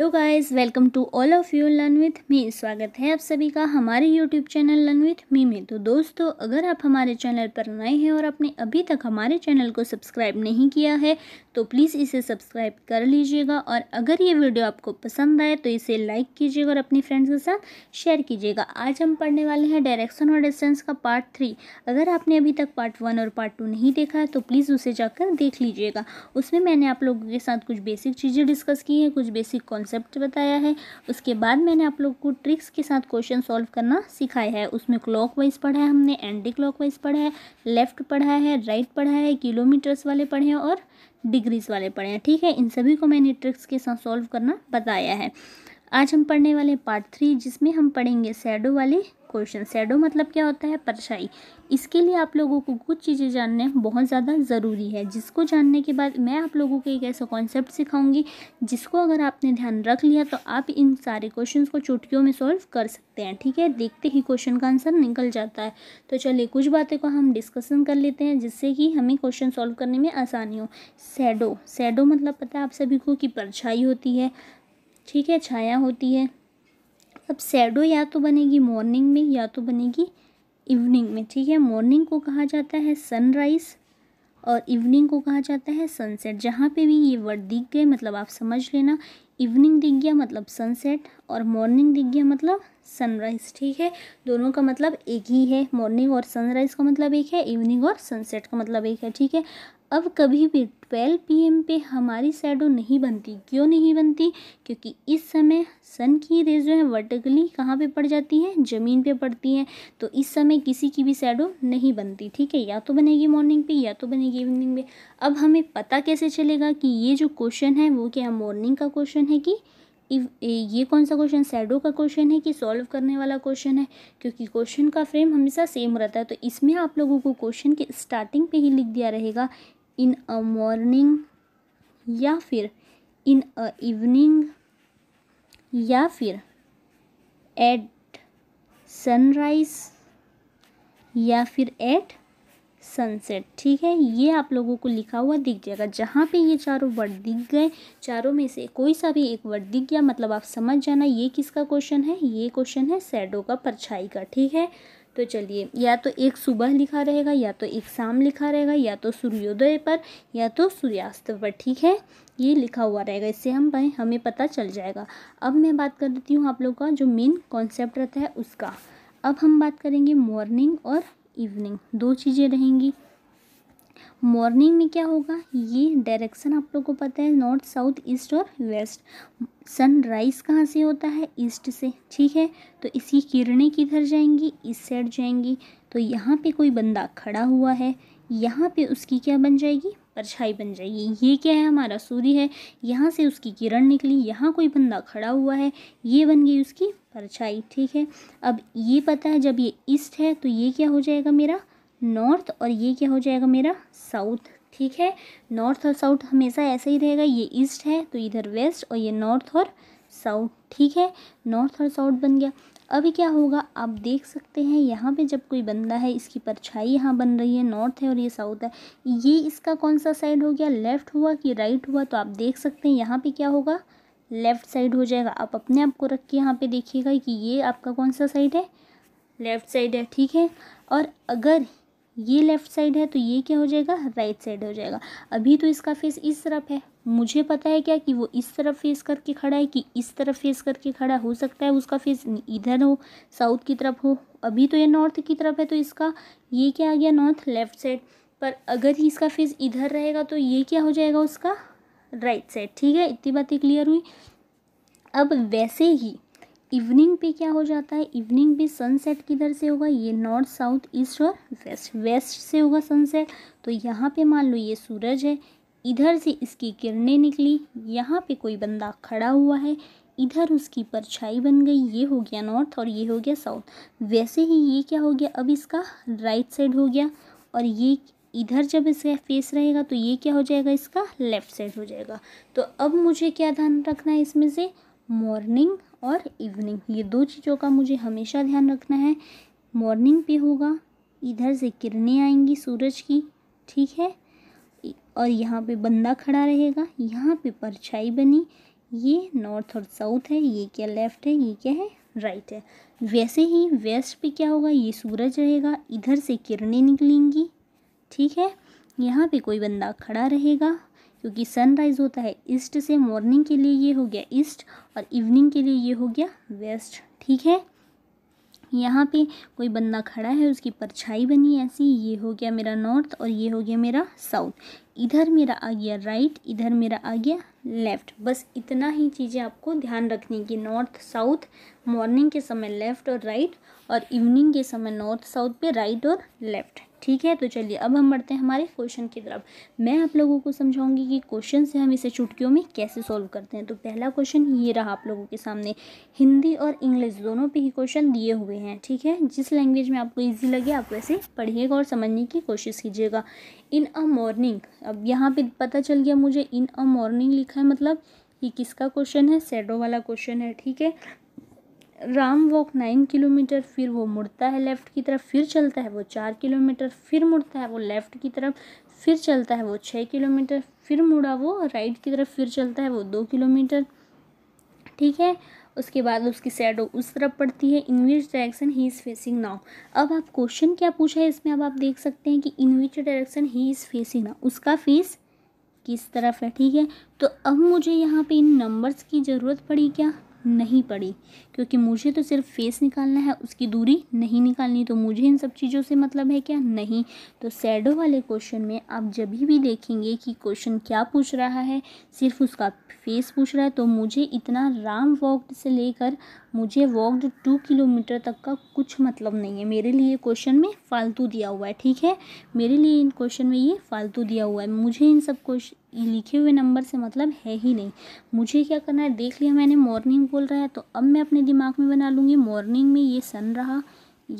hello guys welcome to all of you learn with me स्वागत है आप सभी का हमारे YouTube channel learn with me में तो दोस्तों अगर आप हमारे चैनल पर नए हैं और आपने अभी तक हमारे चैनल को सब्सक्राइब नहीं किया है तो प्लीज़ इसे सब्सक्राइब कर लीजिएगा और अगर ये वीडियो आपको पसंद आए तो इसे लाइक कीजिएगा और अपने फ्रेंड्स के साथ शेयर कीजिएगा आज हम पढ़ने वाले हैं डायरेक्शन और डिस्टेंस का पार्ट थ्री अगर आपने अभी तक पार्ट वन और पार्ट टू नहीं देखा है तो प्लीज़ उसे जाकर देख लीजिएगा उसमें मैंने आप लोगों के साथ कुछ बेसिक चीज़ें डिस्कस की हैं कुछ बेसिक कॉन्सेप्ट बताया है उसके बाद मैंने आप लोगों को ट्रिक्स के साथ क्वेश्चन सॉल्व करना सिखाया है उसमें क्लॉक वाइज पढ़ा है हमने एंटी क्लॉक वाइज पढ़ा है लेफ्ट पढ़ा है राइट पढ़ा है किलोमीटर्स वाले पढ़े हैं और डिग्रीज वाले पढ़े हैं ठीक है इन सभी को मैंने ट्रिक्स के साथ सॉल्व करना बताया है आज हम पढ़ने वाले पार्ट थ्री जिसमें हम पढ़ेंगे सैडो वाले क्वेश्चन सैडो मतलब क्या होता है परछाई इसके लिए आप लोगों को कुछ चीज़ें जानने बहुत ज़्यादा ज़रूरी है जिसको जानने के बाद मैं आप लोगों को एक ऐसा कॉन्सेप्ट सिखाऊंगी जिसको अगर आपने ध्यान रख लिया तो आप इन सारे क्वेश्चन को चुटकियों में सॉल्व कर सकते हैं ठीक है देखते ही क्वेश्चन का आंसर निकल जाता है तो चलिए कुछ बातें को हम डिस्कसन कर लेते हैं जिससे कि हमें क्वेश्चन सॉल्व करने में आसानी हो सैडो सैडो मतलब पता है आप सभी को कि परछाई होती है ठीक है छाया होती है अब सैडो या तो बनेगी मॉर्निंग में या तो बनेगी इवनिंग में ठीक है मॉर्निंग को कहा जाता है सनराइज़ और इवनिंग को कहा जाता है सनसेट जहाँ पे भी ये वर्ड दिख गए मतलब आप समझ लेना इवनिंग दिख गया मतलब सनसेट और मॉर्निंग दिख गया मतलब सनराइज़ ठीक है दोनों का मतलब एक ही है मॉर्निंग और सनराइज़ का मतलब एक है इवनिंग और सनसेट का मतलब एक है ठीक है अब कभी भी ट्वेल्व पी एम पे हमारी सैडो नहीं बनती क्यों नहीं बनती क्योंकि इस समय सन की रेज जो है वर्टिकली कहाँ पे पड़ जाती है ज़मीन पे पड़ती हैं तो इस समय किसी की भी शेडो नहीं बनती ठीक है या तो बनेगी मॉर्निंग पे या तो बनेगी इवनिंग पे अब हमें पता कैसे चलेगा कि ये जो क्वेश्चन है वो क्या मॉर्निंग का क्वेश्चन है कि ये कौन सा क्वेश्चन सैडो का क्वेश्चन है कि सॉल्व करने वाला क्वेश्चन है क्योंकि क्वेश्चन का फ्रेम हमेशा सेम रहता है तो इसमें आप लोगों को क्वेश्चन के स्टार्टिंग पे ही लिख दिया रहेगा इन अ मॉर्निंग या फिर इन अ इवनिंग या फिर एट सनराइज या फिर एट सनसेट ठीक है ये आप लोगों को लिखा हुआ दिख जाएगा जहाँ पे ये चारों वर्ड दिख गए चारों में से कोई सा भी एक वर्ड दिख गया मतलब आप समझ जाना ये किसका क्वेश्चन है ये क्वेश्चन है सैडो का परछाई का ठीक है तो चलिए या तो एक सुबह लिखा रहेगा या तो एक शाम लिखा रहेगा या तो सूर्योदय पर या तो सूर्यास्त पर ठीक है ये लिखा हुआ रहेगा इससे हम भाई हमें पता चल जाएगा अब मैं बात कर देती हूँ आप लोग का जो मेन कॉन्सेप्ट रहता है उसका अब हम बात करेंगे मॉर्निंग और इवनिंग दो चीज़ें रहेंगी मॉर्निंग में क्या होगा ये डायरेक्शन आप लोग को पता है नॉर्थ साउथ ईस्ट और वेस्ट सनराइज़ कहाँ से होता है ईस्ट से ठीक है तो इसकी किरणें किधर जाएंगी इस साइड जाएंगी तो यहाँ पे कोई बंदा खड़ा हुआ है यहाँ पे उसकी क्या बन जाएगी परछाई बन जाएगी ये क्या है हमारा सूर्य है यहाँ से उसकी किरण निकली यहाँ कोई बंदा खड़ा हुआ है ये बन गई उसकी परछाई ठीक है अब ये पता है जब ये ईस्ट है तो ये क्या हो जाएगा मेरा नॉर्थ और ये क्या हो जाएगा मेरा साउथ ठीक है नॉर्थ और साउथ हमेशा ऐसा ही रहेगा ये ईस्ट है तो इधर वेस्ट और ये नॉर्थ और साउथ ठीक है नॉर्थ और साउथ बन गया अभी क्या होगा आप देख सकते हैं यहाँ पे जब कोई बंदा है इसकी परछाई यहाँ बन रही है नॉर्थ है और ये साउथ है ये इसका कौन सा साइड हो गया लेफ़्ट हुआ कि राइट हुआ तो आप देख सकते हैं यहाँ पे क्या होगा लेफ़्ट साइड हो जाएगा आप अपने आप को रख के यहाँ पे देखिएगा कि ये आपका कौन सा साइड है लेफ़्ट साइड है ठीक है और अगर ये लेफ़्ट साइड है तो ये क्या हो जाएगा राइट साइड हो जाएगा अभी तो इसका फेस इस तरफ है मुझे पता है क्या कि वो इस तरफ फेस करके खड़ा है कि इस तरफ फेस करके खड़ा हो सकता है उसका फेस इधर हो साउथ की तरफ हो अभी तो ये नॉर्थ की तरफ है तो इसका ये क्या आ गया नॉर्थ लेफ़्ट साइड पर अगर ही इसका फेस इधर रहेगा तो ये क्या हो जाएगा उसका राइट साइड ठीक है इतनी बातें क्लियर हुई अब वैसे ही इवनिंग पे क्या हो जाता है इवनिंग पे सनसेट किधर से होगा ये नॉर्थ साउथ ईस्ट और वेस्ट वेस्ट से होगा सनसेट तो यहाँ पे मान लो ये सूरज है इधर से इसकी किरणें निकली यहाँ पे कोई बंदा खड़ा हुआ है इधर उसकी परछाई बन गई ये हो गया नॉर्थ और ये हो गया साउथ वैसे ही ये क्या हो गया अब इसका राइट साइड हो गया और ये इधर जब इसका फेस रहेगा तो ये क्या हो जाएगा इसका लेफ़्ट साइड हो जाएगा तो अब मुझे क्या ध्यान रखना है इसमें से मॉर्निंग और इवनिंग ये दो चीज़ों का मुझे हमेशा ध्यान रखना है मॉर्निंग पे होगा इधर से किरणें आएंगी सूरज की ठीक है और यहाँ पे बंदा खड़ा रहेगा यहाँ पे परछाई बनी ये नॉर्थ और साउथ है ये क्या लेफ़्ट है ये क्या है राइट है वैसे ही वेस्ट पे क्या होगा ये सूरज रहेगा इधर से किरणें निकलेंगी ठीक है यहाँ पे कोई बंदा खड़ा रहेगा क्योंकि सनराइज़ होता है ईस्ट से मॉर्निंग के लिए ये हो गया ईस्ट और इवनिंग के लिए ये हो गया वेस्ट ठीक है यहाँ पे कोई बंदा खड़ा है उसकी परछाई बनी ऐसी ये हो गया मेरा नॉर्थ और ये हो गया मेरा साउथ इधर मेरा आ गया राइट इधर मेरा आ गया लेफ़्ट बस इतना ही चीज़ें आपको ध्यान रखनी कि नॉर्थ साउथ मॉर्निंग के समय लेफ़्ट और राइट और इवनिंग के समय नॉर्थ साउथ पे राइट और लेफ़्ट ठीक है तो चलिए अब हम बढ़ते हैं हमारे क्वेश्चन की तरफ मैं आप लोगों को समझाऊंगी कि क्वेश्चन से हम इसे चुटकियों में कैसे सॉल्व करते हैं तो पहला क्वेश्चन ये रहा आप लोगों के सामने हिंदी और इंग्लिश दोनों पे ही क्वेश्चन दिए हुए हैं ठीक है जिस लैंग्वेज में आपको ईजी लगे आप वैसे पढ़िएगा और समझने की कोशिश कीजिएगा इन अ मॉर्निंग अब यहाँ पर पता चल गया मुझे इन अ मॉर्निंग लिखा है मतलब ये किसका क्वेश्चन है सैडो वाला क्वेश्चन है ठीक है राम वॉक नाइन किलोमीटर फिर वो मुड़ता है लेफ़्ट की तरफ फिर चलता है वो चार किलोमीटर फिर मुड़ता है वो लेफ़्ट की तरफ फिर चलता है वो छः किलोमीटर फिर मुड़ा वो राइट की तरफ फिर चलता है वो दो किलोमीटर ठीक है उसके बाद उसकी सैडो उस तरफ पड़ती है in which direction he is facing now अब आप क्वेश्चन क्या पूछा है इसमें अब आप देख सकते हैं कि in which direction he is facing now उसका फेस किस तरफ है ठीक है तो अब मुझे यहाँ पे इन नंबर्स की ज़रूरत पड़ी क्या नहीं पड़ी क्योंकि मुझे तो सिर्फ फेस निकालना है उसकी दूरी नहीं निकालनी तो मुझे इन सब चीज़ों से मतलब है क्या नहीं तो सैडो वाले क्वेश्चन में आप जब भी देखेंगे कि क्वेश्चन क्या पूछ रहा है सिर्फ उसका फेस पूछ रहा है तो मुझे इतना राम वॉक से लेकर मुझे वॉकड टू किलोमीटर तक का कुछ मतलब नहीं है मेरे लिए क्वेश्चन में फालतू दिया हुआ है ठीक है मेरे लिए इन क्वेश्चन में ये फालतू दिया हुआ है मुझे इन सब क्वेश्चन लिखे हुए नंबर से मतलब है ही नहीं मुझे क्या करना है देख लिया मैंने मॉर्निंग बोल रहा है तो अब मैं अपने दिमाग में बना लूँगी मॉर्निंग में ये सन रहा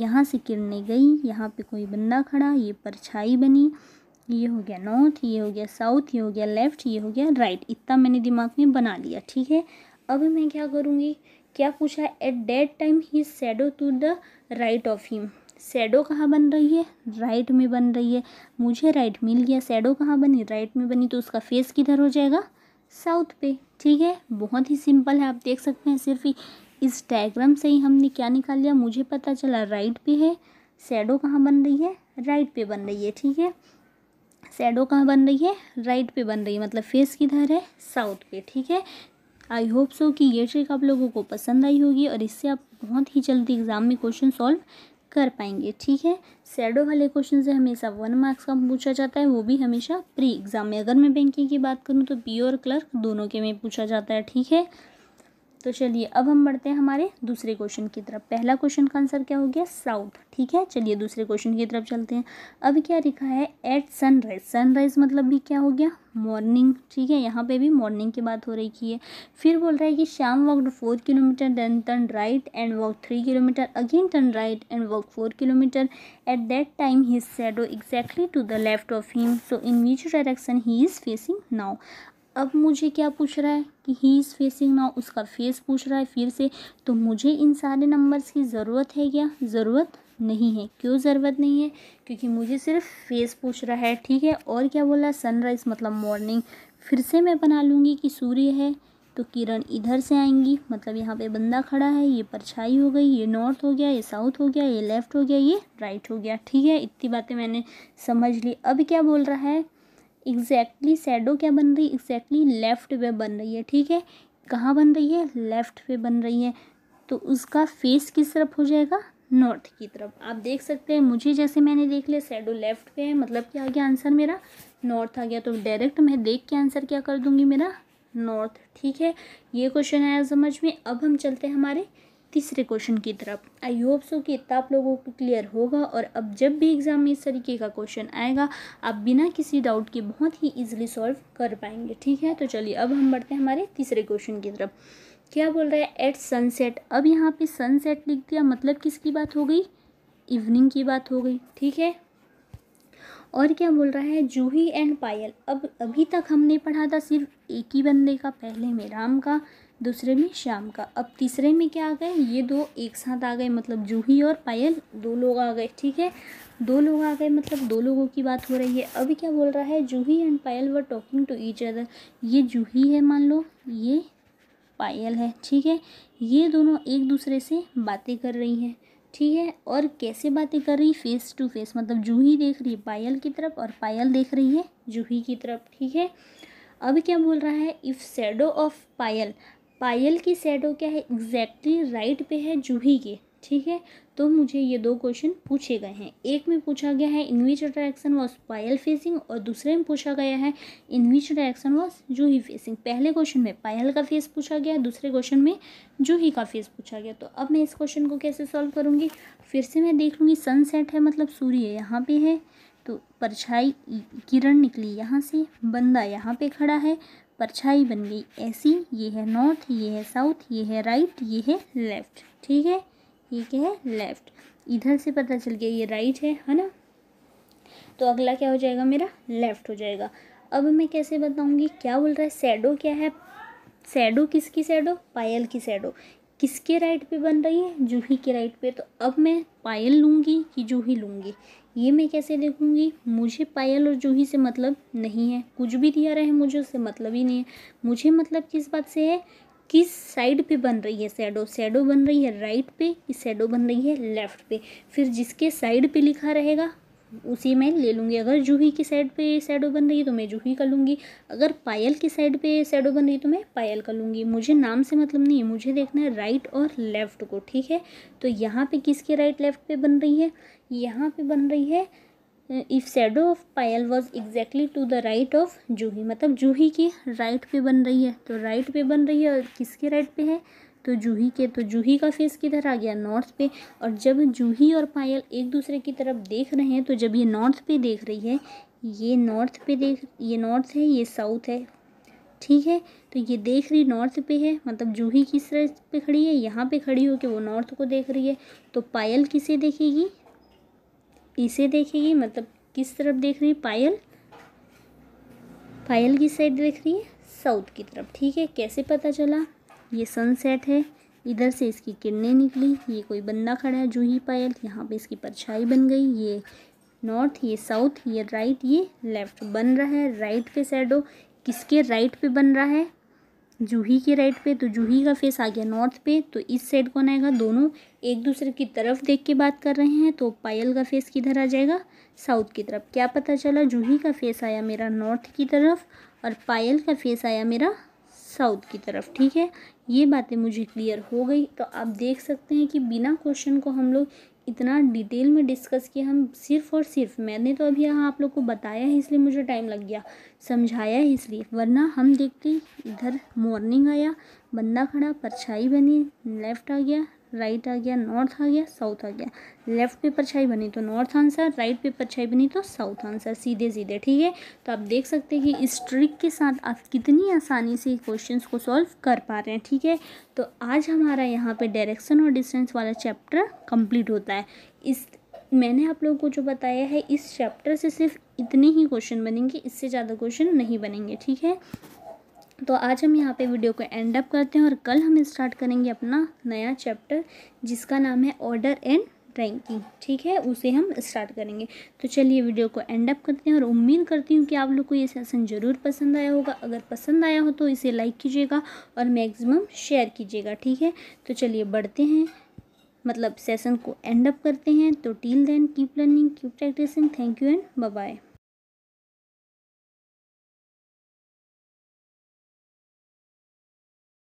यहाँ से किरने गई यहाँ पर कोई बंदा खड़ा ये परछाई बनी ये हो गया नॉर्थ ये हो गया साउथ ये हो गया लेफ़्ट ये हो गया राइट इतना मैंने दिमाग में बना लिया ठीक है अब मैं क्या करूँगी क्या पूछा है at that time he shadow to the right of him shadow कहाँ बन रही है राइट में बन रही है मुझे राइट मिल गया सैडो कहाँ बनी राइट में बनी तो उसका फेस किधर हो जाएगा साउथ पे ठीक है बहुत ही सिंपल है आप देख सकते हैं सिर्फ इस डायग्राम से ही हमने क्या निकाल लिया मुझे पता चला राइट पे है सैडो कहाँ बन रही है राइट पे बन रही है ठीक है सैडो कहाँ बन रही है राइट पे बन रही है मतलब फेस किधर है साउथ पे ठीक है आई होप सो कि ये ट्रिक आप लोगों को पसंद आई होगी और इससे आप बहुत ही जल्दी एग्ज़ाम में क्वेश्चन सॉल्व कर पाएंगे ठीक है सैडो वाले क्वेश्चन से हमेशा वन मार्क्स का पूछा जाता है वो भी हमेशा प्री एग्ज़ाम में अगर मैं बैंकिंग की बात करूँ तो बी और क्लर्क दोनों के में पूछा जाता है ठीक है तो चलिए अब हम बढ़ते हैं हमारे दूसरे क्वेश्चन की तरफ पहला क्वेश्चन का आंसर क्या हो गया साउथ ठीक है चलिए दूसरे क्वेश्चन की तरफ चलते हैं अब क्या लिखा है एट सनराइज सनराइज मतलब भी क्या हो गया मॉर्निंग ठीक है यहाँ पे भी मॉर्निंग की बात हो रही है फिर बोल रहा है कि शाम walk four kilometre then turn right and walk three kilometre again turn right and walk four kilometre at that time he shadow exactly to the left of him so in which direction he is facing now अब मुझे क्या पूछ रहा है कि he is facing now उसका face पूछ रहा है फिर से तो मुझे इन सारे नंबर्स की ज़रूरत है क्या ज़रूरत नहीं है क्यों ज़रूरत नहीं है क्योंकि मुझे सिर्फ फेस पूछ रहा है ठीक है और क्या बोला सनराइज़ मतलब मॉर्निंग फिर से मैं बना लूँगी कि सूर्य है तो किरण इधर से आएंगी मतलब यहाँ पे बंदा खड़ा है ये परछाई हो गई ये नॉर्थ हो गया ये साउथ हो गया ये लेफ़्ट हो गया ये राइट हो गया ठीक है इतनी बातें मैंने समझ ली अब क्या बोल रहा है एग्जैक्टली शेडो क्या बन रही है एग्जैक्टली लेफ़्ट पे बन रही है ठीक है कहाँ बन रही है लेफ़्ट पे बन रही है तो उसका फेस किस तरफ हो जाएगा नॉर्थ की तरफ आप देख सकते हैं मुझे जैसे मैंने देख लिया शेडो लेफ़्ट पे है मतलब क्या आ गया आंसर मेरा नॉर्थ आ गया तो डायरेक्ट मैं देख के आंसर क्या कर दूंगी मेरा नॉर्थ ठीक है ये क्वेश्चन आया समझ में अब हम चलते हैं हमारे तीसरे क्वेश्चन की तरफ आई होप सो कि इतना आप लोगों को क्लियर होगा और अब जब भी एग्ज़ाम में इस तरीके का क्वेश्चन आएगा आप बिना किसी डाउट के बहुत ही ईजिली सॉल्व कर पाएंगे ठीक है तो चलिए अब हम बढ़ते हैं हमारे तीसरे क्वेश्चन की तरफ क्या बोल रहा है एट सनसेट अब यहाँ पे सनसेट लिख दिया मतलब किसकी बात हो गई इवनिंग की बात हो गई ठीक है और क्या बोल रहा है जूही एंड पायल अब अभी तक हमने पढ़ा था सिर्फ एक ही बंदे का पहले में राम का दूसरे में शाम का अब तीसरे में क्या आ गए ये दो एक साथ आ गए मतलब जूही और पायल दो लोग आ गए ठीक है दो लोग आ गए मतलब दो लोगों की बात हो रही है अभी क्या बोल रहा है Juhi and Payal were talking to each other ये जूही है मान लो ये पायल है ठीक है ये दोनों एक दूसरे से बातें कर रही हैं ठीक है और कैसे बातें कर रही फेस टू फेस मतलब जूही देख रही है पायल की तरफ और पायल देख रही है जूही की तरफ ठीक है अब क्या बोल रहा है if shadow of Payal Payal की शैडो क्या है एग्जैक्टली राइट पे है जूही के ठीक है तो मुझे ये दो क्वेश्चन पूछे गए हैं एक में पूछा गया है in which direction was Payal facing और दूसरे में पूछा गया है in which direction was Juhi facing पहले क्वेश्चन में पायल का फेस पूछा गया दूसरे क्वेश्चन में जूही का फेस पूछा गया तो अब मैं इस क्वेश्चन को कैसे सॉल्व करूँगी फिर से मैं देख लूँगी सनसेट है मतलब सूर्य यहाँ पे है तो परछाई किरण निकली यहाँ से बंदा यहाँ पे खड़ा है परछाई बन गई ऐसी ये है नॉर्थ ये है साउथ ये है राइट ये है लेफ्ट ठीक है ये क्या है लेफ्ट इधर से पता चल गया ये राइट है है ना तो अगला क्या हो जाएगा मेरा लेफ़्ट हो जाएगा अब मैं कैसे बताऊंगी क्या बोल रहा है सैडो क्या है सैडो किसकी सैडो पायल की सैडो किसके राइट पे बन रही है जूही के राइट पे तो अब मैं पायल लूँगी कि जूही लूँगी ये मैं कैसे देखूंगी मुझे पायल और जूही से मतलब नहीं है कुछ भी दिया रहे मुझे उससे मतलब ही नहीं है मुझे मतलब किस बात से है किस साइड पे बन रही है सैडो सैडो बन रही है राइट पे कि सैडो बन रही है लेफ्ट पे फिर जिसके साइड पे लिखा रहेगा उसी में ले लूँगी अगर जूही की साइड पे शेडो बन रही है तो मैं जूही कर लूँगी अगर पायल की साइड पे शेडो बन रही है तो मैं पायल कर लूँगी मुझे नाम से मतलब नहीं है मुझे देखना है राइट और लेफ़्ट को ठीक है तो यहाँ पे किसके राइट लेफ़्ट पे बन रही है यहाँ पे बन रही है if shadow of Payal was exactly to the right of Juhi मतलब जूही की राइट पर बन रही है तो राइट पर बन रही है और किसके राइट पर है तो जूही के तो जूही का फेस किधर आ गया नॉर्थ पे और जब जूही और पायल एक दूसरे की तरफ देख रहे हैं तो जब ये नॉर्थ पे देख रही है ये नॉर्थ पे देख ये नॉर्थ है ये साउथ है ठीक है तो ये देख रही नॉर्थ पे है मतलब जूही किस तरह पे खड़ी है यहाँ पे खड़ी हो कि वो नॉर्थ को देख रही है तो पायल किसे देखेगी इसे देखेगी मतलब किस तरफ देख रही है पायल पायल की साइड देख रही है साउथ की तरफ ठीक है कैसे पता चला ये सनसेट है इधर से इसकी किरणें निकली ये कोई बंदा खड़ा है जूही पायल यहाँ पे इसकी परछाई बन गई ये नॉर्थ ये साउथ ये राइट ये लेफ्ट बन रहा है राइट पे शेडो किसके राइट पे बन रहा है जूही के राइट पे तो जूही का फेस आ गया नॉर्थ पे तो इस साइड कौन आएगा दोनों एक दूसरे की तरफ देख के बात कर रहे हैं तो पायल का फेस किधर आ जाएगा साउथ की तरफ क्या पता चला जूही का फेस आया मेरा नॉर्थ की तरफ और पायल का फेस आया मेरा साउथ की तरफ ठीक है ये बातें मुझे क्लियर हो गई तो आप देख सकते हैं कि बिना क्वेश्चन को हम लोग इतना डिटेल में डिस्कस किए हम सिर्फ और सिर्फ मैंने तो अभी यहाँ आप लोग को बताया है इसलिए मुझे टाइम लग गया समझाया है इसलिए वरना हम देखते इधर मॉर्निंग आया बंदा खड़ा परछाई बनी लेफ्ट आ गया राइट आ गया नॉर्थ आ गया साउथ आ गया लेफ्ट पे परछाई बनी तो नॉर्थ आंसर राइट पे परछाई बनी तो साउथ आंसर सीधे सीधे ठीक है तो आप देख सकते हैं कि इस ट्रिक के साथ आप कितनी आसानी से क्वेश्चंस को सॉल्व कर पा रहे हैं ठीक है तो आज हमारा यहाँ पे डायरेक्शन और डिस्टेंस वाला चैप्टर कंप्लीट होता है इस मैंने आप लोगों को जो बताया है इस चैप्टर से सिर्फ इतने ही क्वेश्चन बनेंगे इससे ज़्यादा क्वेश्चन नहीं बनेंगे ठीक है तो आज हम यहाँ पे वीडियो को एंड अप करते हैं और कल हम स्टार्ट करेंगे अपना नया चैप्टर जिसका नाम है ऑर्डर एंड रैंकिंग ठीक है उसे हम स्टार्ट करेंगे तो चलिए वीडियो को एंड अप करते हैं और उम्मीद करती हूँ कि आप लोग को ये सेशन ज़रूर पसंद आया होगा अगर पसंद आया हो तो इसे लाइक कीजिएगा और मैक्सिमम शेयर कीजिएगा ठीक है तो चलिए बढ़ते हैं मतलब सेशन को एंड अप करते हैं तो till then keep learning keep practising thank you and bye